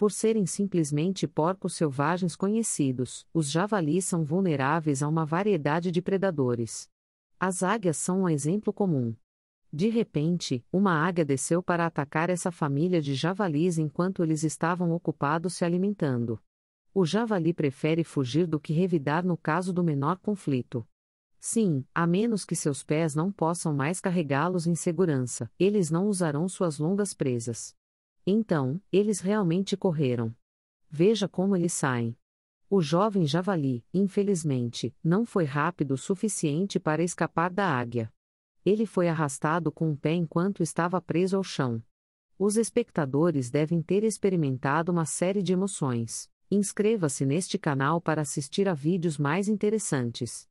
Por serem simplesmente porcos selvagens conhecidos, os javalis são vulneráveis a uma variedade de predadores. As águias são um exemplo comum. De repente, uma águia desceu para atacar essa família de javalis enquanto eles estavam ocupados se alimentando. O javali prefere fugir do que revidar no caso do menor conflito. Sim, a menos que seus pés não possam mais carregá-los em segurança, eles não usarão suas longas presas. Então, eles realmente correram. Veja como eles saem. O jovem javali, infelizmente, não foi rápido o suficiente para escapar da águia. Ele foi arrastado com o um pé enquanto estava preso ao chão. Os espectadores devem ter experimentado uma série de emoções. Inscreva-se neste canal para assistir a vídeos mais interessantes.